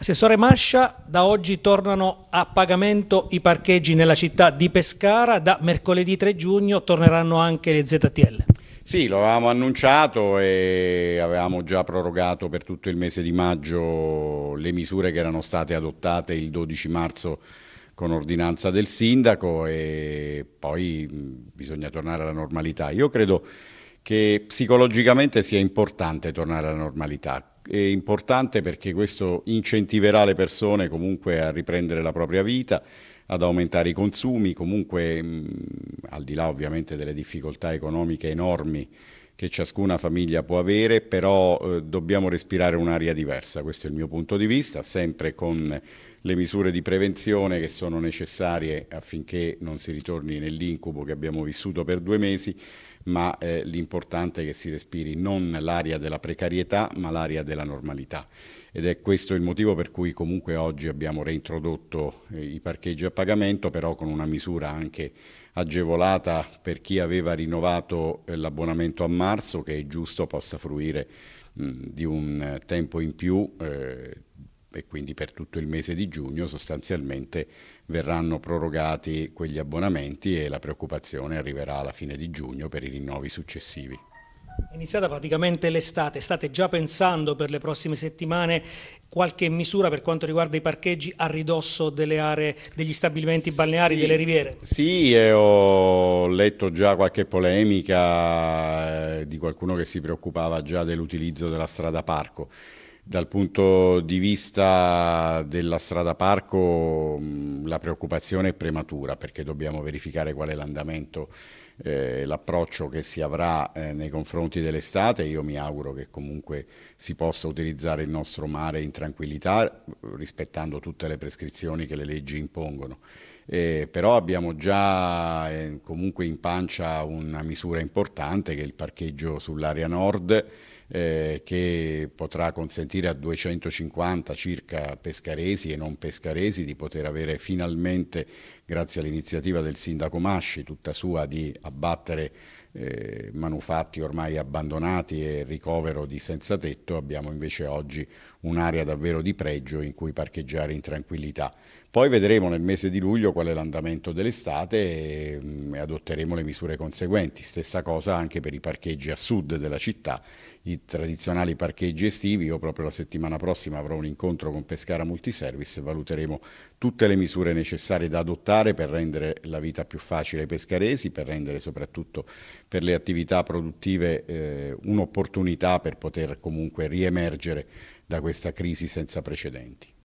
Assessore Mascia, da oggi tornano a pagamento i parcheggi nella città di Pescara, da mercoledì 3 giugno torneranno anche le ZTL. Sì, lo avevamo annunciato e avevamo già prorogato per tutto il mese di maggio le misure che erano state adottate il 12 marzo con ordinanza del sindaco e poi bisogna tornare alla normalità. Io credo che psicologicamente sia importante tornare alla normalità è importante perché questo incentiverà le persone comunque a riprendere la propria vita, ad aumentare i consumi, comunque mh, mm, al di là ovviamente delle difficoltà economiche enormi che ciascuna famiglia può avere, però eh, dobbiamo respirare un'aria diversa, questo è il mio punto di vista, sempre con le misure di prevenzione che sono necessarie affinché non si ritorni nell'incubo che abbiamo vissuto per due mesi, ma eh, l'importante è che si respiri non l'aria della precarietà, ma l'aria della normalità. Ed è questo il motivo per cui comunque oggi abbiamo reintrodotto eh, i parcheggi a pagamento, però con una misura anche agevolata per chi aveva rinnovato eh, l'abbonamento a marzo, che è giusto possa fruire mh, di un eh, tempo in più eh, e quindi per tutto il mese di giugno sostanzialmente verranno prorogati quegli abbonamenti e la preoccupazione arriverà alla fine di giugno per i rinnovi successivi. È iniziata praticamente l'estate, state già pensando per le prossime settimane qualche misura per quanto riguarda i parcheggi a ridosso delle aree, degli stabilimenti balneari, sì, delle riviere? Sì, eh, ho letto già qualche polemica eh, di qualcuno che si preoccupava già dell'utilizzo della strada parco. Dal punto di vista della strada parco la preoccupazione è prematura perché dobbiamo verificare qual è l'andamento eh, l'approccio che si avrà eh, nei confronti dell'estate. Io mi auguro che comunque si possa utilizzare il nostro mare in tranquillità, rispettando tutte le prescrizioni che le leggi impongono. Eh, però abbiamo già eh, comunque in pancia una misura importante che è il parcheggio sull'area nord eh, che potrà consentire a 250 circa pescaresi e non pescaresi di poter avere finalmente, grazie all'iniziativa del sindaco Masci, tutta sua di abbattere eh, manufatti ormai abbandonati e ricovero di senza tetto, abbiamo invece oggi un'area davvero di pregio in cui parcheggiare in tranquillità. Poi vedremo nel mese di luglio qual è l'andamento dell'estate e, e mm, adotteremo le misure conseguenti. Stessa cosa anche per i parcheggi a sud della città, i tradizionali parcheggi estivi. Io proprio la settimana prossima avrò un incontro con Pescara Multiservice e valuteremo tutte le misure necessarie da adottare per rendere la vita più facile ai pescaresi, per rendere soprattutto per le attività produttive eh, un'opportunità per poter comunque riemergere da questa crisi senza precedenti.